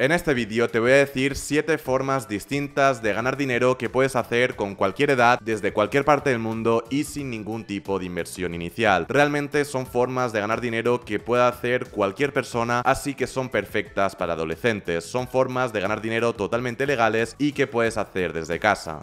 En este vídeo te voy a decir 7 formas distintas de ganar dinero que puedes hacer con cualquier edad, desde cualquier parte del mundo y sin ningún tipo de inversión inicial. Realmente son formas de ganar dinero que pueda hacer cualquier persona, así que son perfectas para adolescentes. Son formas de ganar dinero totalmente legales y que puedes hacer desde casa.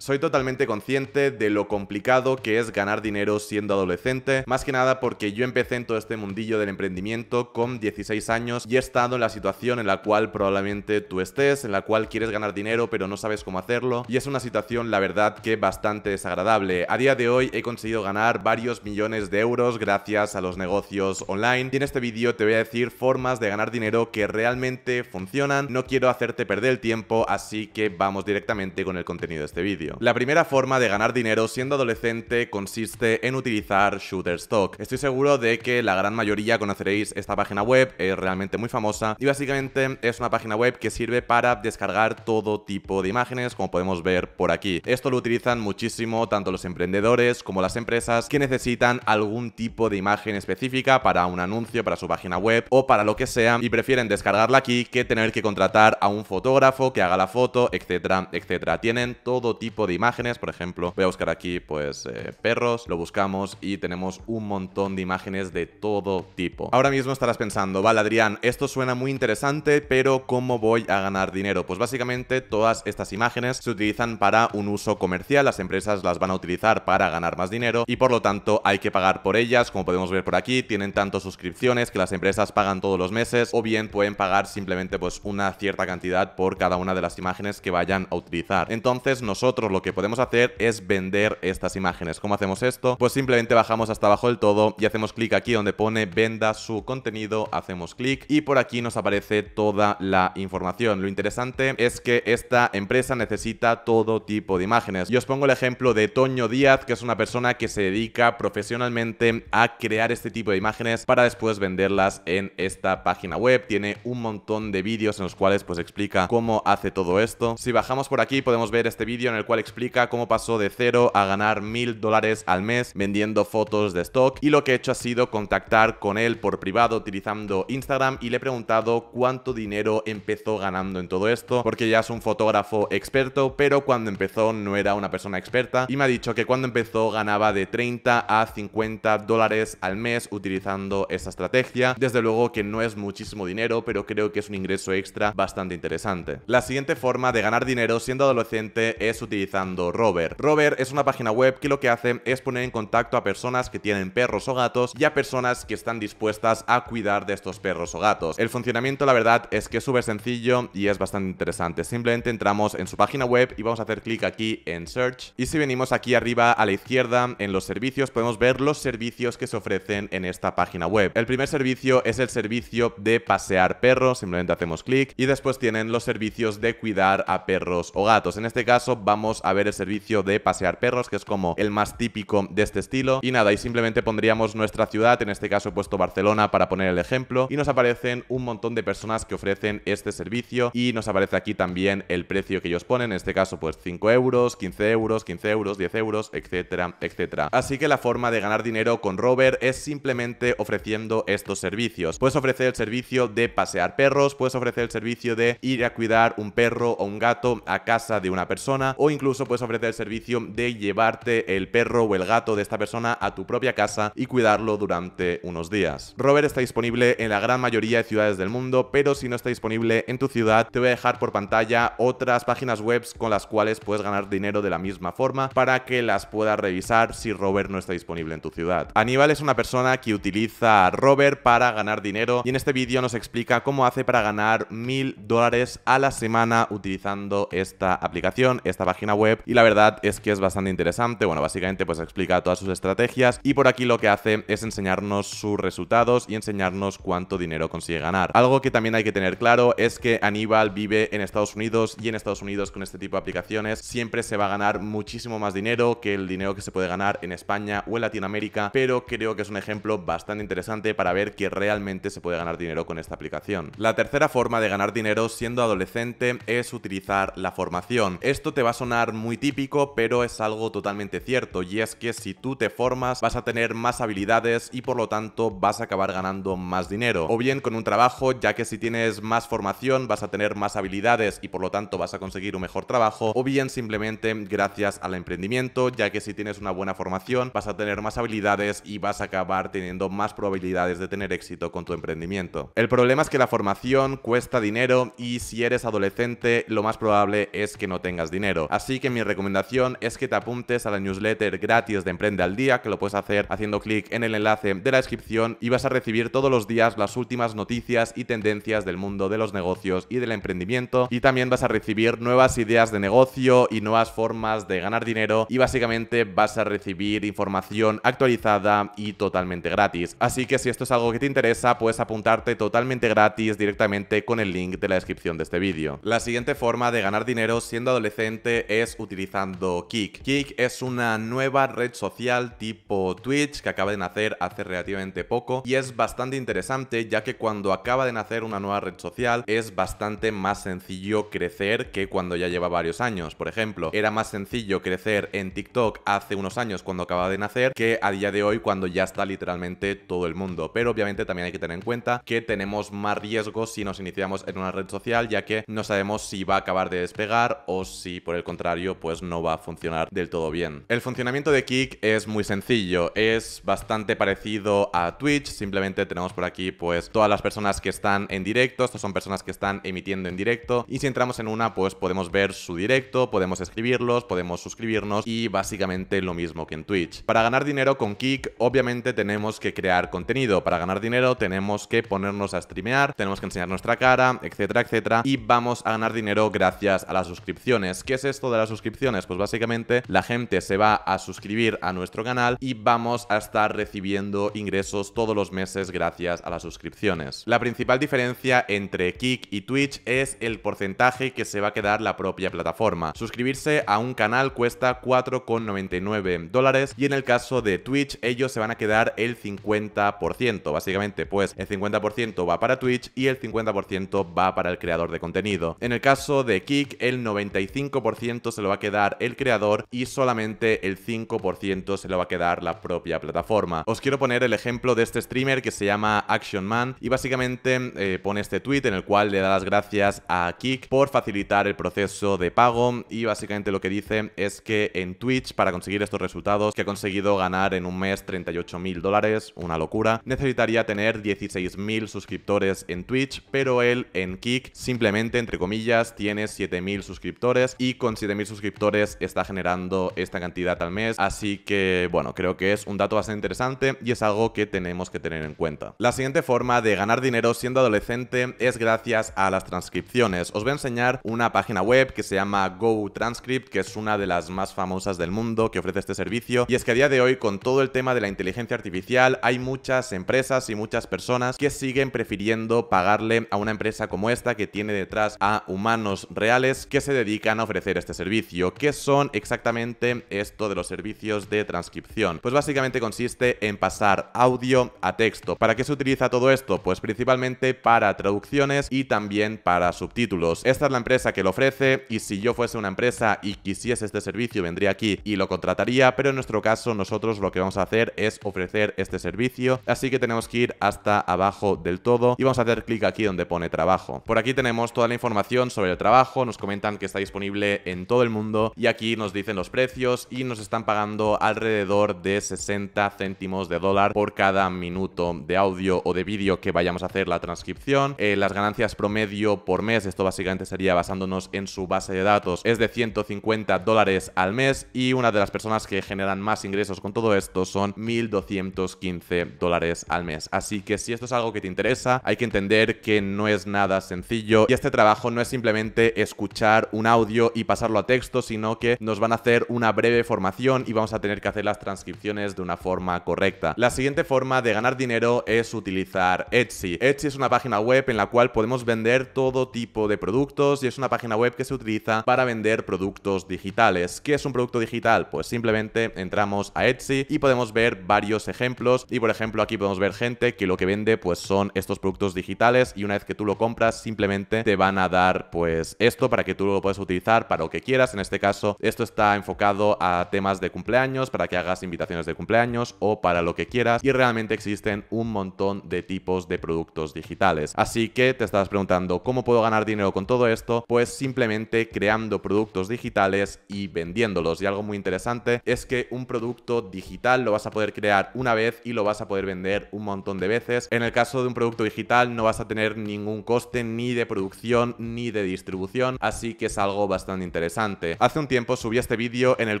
Soy totalmente consciente de lo complicado que es ganar dinero siendo adolescente, más que nada porque yo empecé en todo este mundillo del emprendimiento con 16 años y he estado en la situación en la cual probablemente tú estés, en la cual quieres ganar dinero pero no sabes cómo hacerlo y es una situación la verdad que bastante desagradable. A día de hoy he conseguido ganar varios millones de euros gracias a los negocios online y en este vídeo te voy a decir formas de ganar dinero que realmente funcionan. No quiero hacerte perder el tiempo, así que vamos directamente con el contenido de este vídeo. La primera forma de ganar dinero siendo adolescente consiste en utilizar Shooter Estoy seguro de que la gran mayoría conoceréis esta página web, es realmente muy famosa y básicamente es una página web que sirve para descargar todo tipo de imágenes como podemos ver por aquí. Esto lo utilizan muchísimo tanto los emprendedores como las empresas que necesitan algún tipo de imagen específica para un anuncio, para su página web o para lo que sea y prefieren descargarla aquí que tener que contratar a un fotógrafo que haga la foto, etcétera, etcétera. Tienen todo tipo de imágenes. Por ejemplo, voy a buscar aquí pues eh, perros, lo buscamos y tenemos un montón de imágenes de todo tipo. Ahora mismo estarás pensando, vale Adrián, esto suena muy interesante, pero ¿cómo voy a ganar dinero? Pues básicamente todas estas imágenes se utilizan para un uso comercial, las empresas las van a utilizar para ganar más dinero y por lo tanto hay que pagar por ellas, como podemos ver por aquí, tienen tantas suscripciones que las empresas pagan todos los meses o bien pueden pagar simplemente pues una cierta cantidad por cada una de las imágenes que vayan a utilizar. Entonces nosotros lo que podemos hacer es vender estas imágenes. ¿Cómo hacemos esto? Pues simplemente bajamos hasta abajo del todo y hacemos clic aquí donde pone venda su contenido, hacemos clic y por aquí nos aparece toda la información. Lo interesante es que esta empresa necesita todo tipo de imágenes. Yo os pongo el ejemplo de Toño Díaz, que es una persona que se dedica profesionalmente a crear este tipo de imágenes para después venderlas en esta página web. Tiene un montón de vídeos en los cuales pues explica cómo hace todo esto. Si bajamos por aquí podemos ver este vídeo en el cual explica cómo pasó de cero a ganar mil dólares al mes vendiendo fotos de stock y lo que he hecho ha sido contactar con él por privado utilizando Instagram y le he preguntado cuánto dinero empezó ganando en todo esto porque ya es un fotógrafo experto pero cuando empezó no era una persona experta y me ha dicho que cuando empezó ganaba de 30 a 50 dólares al mes utilizando esa estrategia desde luego que no es muchísimo dinero pero creo que es un ingreso extra bastante interesante la siguiente forma de ganar dinero siendo adolescente es utilizar robert Rover. es una página web que lo que hace es poner en contacto a personas que tienen perros o gatos y a personas que están dispuestas a cuidar de estos perros o gatos. El funcionamiento la verdad es que es súper sencillo y es bastante interesante. Simplemente entramos en su página web y vamos a hacer clic aquí en Search y si venimos aquí arriba a la izquierda en los servicios podemos ver los servicios que se ofrecen en esta página web. El primer servicio es el servicio de pasear perros, simplemente hacemos clic y después tienen los servicios de cuidar a perros o gatos. En este caso vamos a ver el servicio de pasear perros, que es como el más típico de este estilo. Y nada, y simplemente pondríamos nuestra ciudad, en este caso he puesto Barcelona para poner el ejemplo, y nos aparecen un montón de personas que ofrecen este servicio y nos aparece aquí también el precio que ellos ponen, en este caso pues 5 euros, 15 euros, 15 euros, 10 euros, etcétera, etcétera. Así que la forma de ganar dinero con Rover es simplemente ofreciendo estos servicios. Puedes ofrecer el servicio de pasear perros, puedes ofrecer el servicio de ir a cuidar un perro o un gato a casa de una persona o incluso Incluso puedes ofrecer el servicio de llevarte el perro o el gato de esta persona a tu propia casa y cuidarlo durante unos días. Rover está disponible en la gran mayoría de ciudades del mundo, pero si no está disponible en tu ciudad, te voy a dejar por pantalla otras páginas web con las cuales puedes ganar dinero de la misma forma para que las puedas revisar si Rover no está disponible en tu ciudad. Aníbal es una persona que utiliza Rover para ganar dinero y en este vídeo nos explica cómo hace para ganar mil dólares a la semana utilizando esta aplicación, esta página web web y la verdad es que es bastante interesante. Bueno, básicamente pues explica todas sus estrategias y por aquí lo que hace es enseñarnos sus resultados y enseñarnos cuánto dinero consigue ganar. Algo que también hay que tener claro es que Aníbal vive en Estados Unidos y en Estados Unidos con este tipo de aplicaciones siempre se va a ganar muchísimo más dinero que el dinero que se puede ganar en España o en Latinoamérica, pero creo que es un ejemplo bastante interesante para ver que realmente se puede ganar dinero con esta aplicación. La tercera forma de ganar dinero siendo adolescente es utilizar la formación. Esto te va a sonar muy típico, pero es algo totalmente cierto, y es que si tú te formas vas a tener más habilidades y por lo tanto vas a acabar ganando más dinero. O bien con un trabajo, ya que si tienes más formación vas a tener más habilidades y por lo tanto vas a conseguir un mejor trabajo, o bien simplemente gracias al emprendimiento, ya que si tienes una buena formación vas a tener más habilidades y vas a acabar teniendo más probabilidades de tener éxito con tu emprendimiento. El problema es que la formación cuesta dinero y si eres adolescente lo más probable es que no tengas dinero. Así Así que mi recomendación es que te apuntes a la newsletter gratis de Emprende al Día, que lo puedes hacer haciendo clic en el enlace de la descripción y vas a recibir todos los días las últimas noticias y tendencias del mundo de los negocios y del emprendimiento. Y también vas a recibir nuevas ideas de negocio y nuevas formas de ganar dinero y básicamente vas a recibir información actualizada y totalmente gratis. Así que si esto es algo que te interesa, puedes apuntarte totalmente gratis directamente con el link de la descripción de este vídeo. La siguiente forma de ganar dinero siendo adolescente es es utilizando Kik. Kik es una nueva red social tipo Twitch que acaba de nacer hace relativamente poco y es bastante interesante ya que cuando acaba de nacer una nueva red social es bastante más sencillo crecer que cuando ya lleva varios años. Por ejemplo, era más sencillo crecer en TikTok hace unos años cuando acaba de nacer que a día de hoy cuando ya está literalmente todo el mundo. Pero obviamente también hay que tener en cuenta que tenemos más riesgos si nos iniciamos en una red social ya que no sabemos si va a acabar de despegar o si por el contrario pues no va a funcionar del todo bien. El funcionamiento de Kick es muy sencillo, es bastante parecido a Twitch, simplemente tenemos por aquí pues todas las personas que están en directo, estas son personas que están emitiendo en directo y si entramos en una pues podemos ver su directo, podemos escribirlos, podemos suscribirnos y básicamente lo mismo que en Twitch. Para ganar dinero con Kick obviamente tenemos que crear contenido, para ganar dinero tenemos que ponernos a streamear, tenemos que enseñar nuestra cara, etcétera, etcétera y vamos a ganar dinero gracias a las suscripciones. ¿Qué es esto de las suscripciones? Pues básicamente la gente se va a suscribir a nuestro canal y vamos a estar recibiendo ingresos todos los meses gracias a las suscripciones. La principal diferencia entre Kik y Twitch es el porcentaje que se va a quedar la propia plataforma. Suscribirse a un canal cuesta 4,99 dólares y en el caso de Twitch ellos se van a quedar el 50%. Básicamente pues el 50% va para Twitch y el 50% va para el creador de contenido. En el caso de Kik el 95% se lo va a quedar el creador y solamente el 5% se lo va a quedar la propia plataforma. Os quiero poner el ejemplo de este streamer que se llama Action Man y básicamente eh, pone este tweet en el cual le da las gracias a Kik por facilitar el proceso de pago y básicamente lo que dice es que en Twitch para conseguir estos resultados que ha conseguido ganar en un mes 38 mil dólares, una locura, necesitaría tener 16 mil suscriptores en Twitch, pero él en Kik simplemente entre comillas tiene 7 mil suscriptores y con suscriptores está generando esta cantidad al mes. Así que, bueno, creo que es un dato bastante interesante y es algo que tenemos que tener en cuenta. La siguiente forma de ganar dinero siendo adolescente es gracias a las transcripciones. Os voy a enseñar una página web que se llama go transcript que es una de las más famosas del mundo que ofrece este servicio. Y es que a día de hoy, con todo el tema de la inteligencia artificial, hay muchas empresas y muchas personas que siguen prefiriendo pagarle a una empresa como esta que tiene detrás a humanos reales que se dedican a ofrecer este servicio servicio. ¿Qué son exactamente esto de los servicios de transcripción? Pues básicamente consiste en pasar audio a texto. ¿Para qué se utiliza todo esto? Pues principalmente para traducciones y también para subtítulos. Esta es la empresa que lo ofrece y si yo fuese una empresa y quisiese este servicio vendría aquí y lo contrataría, pero en nuestro caso nosotros lo que vamos a hacer es ofrecer este servicio, así que tenemos que ir hasta abajo del todo y vamos a hacer clic aquí donde pone trabajo. Por aquí tenemos toda la información sobre el trabajo, nos comentan que está disponible en todo el mundo y aquí nos dicen los precios y nos están pagando alrededor de 60 céntimos de dólar por cada minuto de audio o de vídeo que vayamos a hacer la transcripción. Eh, las ganancias promedio por mes, esto básicamente sería basándonos en su base de datos, es de 150 dólares al mes y una de las personas que generan más ingresos con todo esto son 1.215 dólares al mes. Así que si esto es algo que te interesa, hay que entender que no es nada sencillo y este trabajo no es simplemente escuchar un audio y pasarlo texto, sino que nos van a hacer una breve formación y vamos a tener que hacer las transcripciones de una forma correcta. La siguiente forma de ganar dinero es utilizar Etsy. Etsy es una página web en la cual podemos vender todo tipo de productos y es una página web que se utiliza para vender productos digitales. ¿Qué es un producto digital? Pues simplemente entramos a Etsy y podemos ver varios ejemplos y por ejemplo aquí podemos ver gente que lo que vende pues son estos productos digitales y una vez que tú lo compras simplemente te van a dar pues esto para que tú lo puedas utilizar para lo que quieras quieras. En este caso, esto está enfocado a temas de cumpleaños, para que hagas invitaciones de cumpleaños o para lo que quieras. Y realmente existen un montón de tipos de productos digitales. Así que te estás preguntando, ¿cómo puedo ganar dinero con todo esto? Pues simplemente creando productos digitales y vendiéndolos. Y algo muy interesante es que un producto digital lo vas a poder crear una vez y lo vas a poder vender un montón de veces. En el caso de un producto digital no vas a tener ningún coste ni de producción ni de distribución, así que es algo bastante interesante Hace un tiempo subí este vídeo en el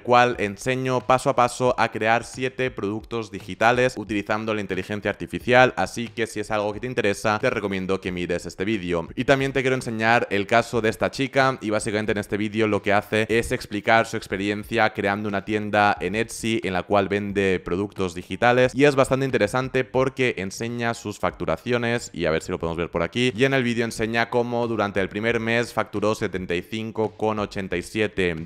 cual enseño paso a paso a crear 7 productos digitales utilizando la inteligencia artificial, así que si es algo que te interesa, te recomiendo que mires este vídeo. Y también te quiero enseñar el caso de esta chica y básicamente en este vídeo lo que hace es explicar su experiencia creando una tienda en Etsy en la cual vende productos digitales y es bastante interesante porque enseña sus facturaciones y a ver si lo podemos ver por aquí y en el vídeo enseña cómo durante el primer mes facturó 75,86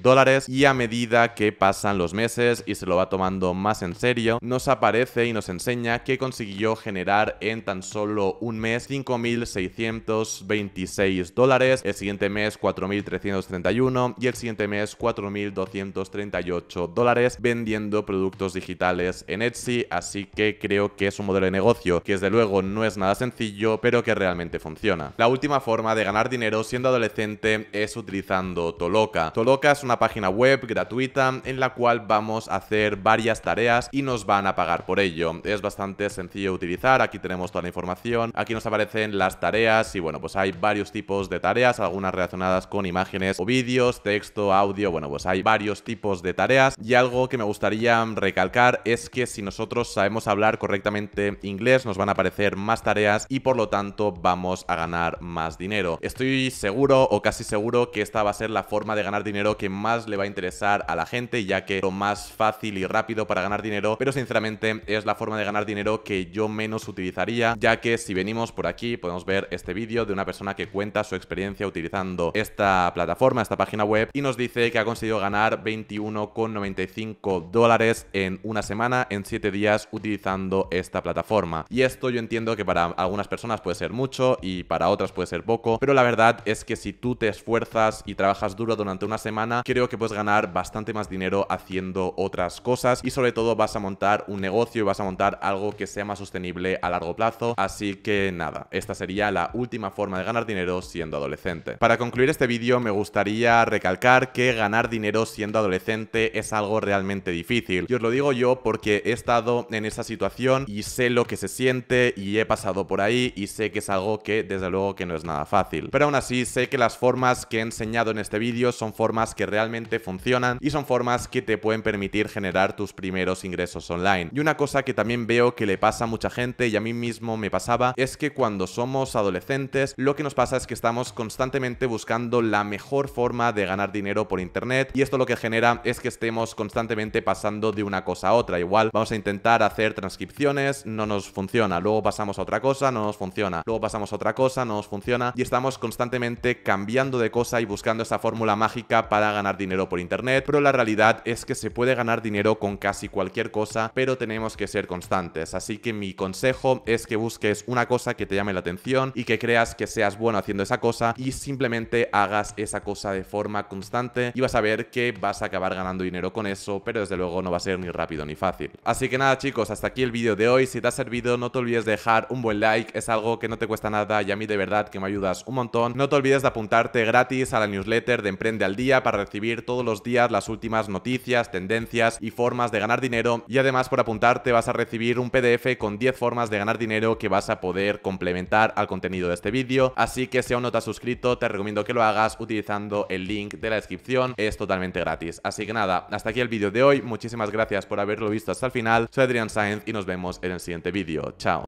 dólares y a medida que pasan los meses y se lo va tomando más en serio, nos aparece y nos enseña que consiguió generar en tan solo un mes 5.626 dólares, el siguiente mes 4.331 y el siguiente mes 4.238 dólares vendiendo productos digitales en Etsy, así que creo que es un modelo de negocio que desde luego no es nada sencillo, pero que realmente funciona. La última forma de ganar dinero siendo adolescente es utilizando Toloca. Toloca es una página web gratuita en la cual vamos a hacer varias tareas y nos van a pagar por ello. Es bastante sencillo utilizar, aquí tenemos toda la información, aquí nos aparecen las tareas y bueno, pues hay varios tipos de tareas, algunas relacionadas con imágenes o vídeos, texto, audio, bueno, pues hay varios tipos de tareas y algo que me gustaría recalcar es que si nosotros sabemos hablar correctamente inglés nos van a aparecer más tareas y por lo tanto vamos a ganar más dinero. Estoy seguro o casi seguro que esta va a ser la forma de ganar dinero que más le va a interesar a la gente, ya que lo más fácil y rápido para ganar dinero, pero sinceramente es la forma de ganar dinero que yo menos utilizaría, ya que si venimos por aquí podemos ver este vídeo de una persona que cuenta su experiencia utilizando esta plataforma, esta página web, y nos dice que ha conseguido ganar 21,95 dólares en una semana, en 7 días, utilizando esta plataforma. Y esto yo entiendo que para algunas personas puede ser mucho y para otras puede ser poco, pero la verdad es que si tú te esfuerzas y trabajas duro durante una semana, creo que puedes ganar bastante más dinero haciendo otras cosas y sobre todo vas a montar un negocio y vas a montar algo que sea más sostenible a largo plazo. Así que nada, esta sería la última forma de ganar dinero siendo adolescente. Para concluir este vídeo me gustaría recalcar que ganar dinero siendo adolescente es algo realmente difícil. Y os lo digo yo porque he estado en esa situación y sé lo que se siente y he pasado por ahí y sé que es algo que desde luego que no es nada fácil. Pero aún así sé que las formas que he enseñado en este vídeo son formas formas que realmente funcionan y son formas que te pueden permitir generar tus primeros ingresos online. Y una cosa que también veo que le pasa a mucha gente y a mí mismo me pasaba es que cuando somos adolescentes lo que nos pasa es que estamos constantemente buscando la mejor forma de ganar dinero por internet y esto lo que genera es que estemos constantemente pasando de una cosa a otra. Igual vamos a intentar hacer transcripciones, no nos funciona, luego pasamos a otra cosa, no nos funciona, luego pasamos a otra cosa, no nos funciona y estamos constantemente cambiando de cosa y buscando esa fórmula mágica para ganar dinero por internet, pero la realidad es que se puede ganar dinero con casi cualquier cosa, pero tenemos que ser constantes. Así que mi consejo es que busques una cosa que te llame la atención y que creas que seas bueno haciendo esa cosa y simplemente hagas esa cosa de forma constante y vas a ver que vas a acabar ganando dinero con eso, pero desde luego no va a ser ni rápido ni fácil. Así que nada chicos, hasta aquí el vídeo de hoy. Si te ha servido no te olvides de dejar un buen like, es algo que no te cuesta nada y a mí de verdad que me ayudas un montón. No te olvides de apuntarte gratis a la newsletter de Emprende al día para recibir todos los días las últimas noticias, tendencias y formas de ganar dinero y además por apuntarte vas a recibir un PDF con 10 formas de ganar dinero que vas a poder complementar al contenido de este vídeo, así que si aún no te has suscrito te recomiendo que lo hagas utilizando el link de la descripción, es totalmente gratis. Así que nada, hasta aquí el vídeo de hoy, muchísimas gracias por haberlo visto hasta el final, soy Adrian Sainz y nos vemos en el siguiente vídeo, chao.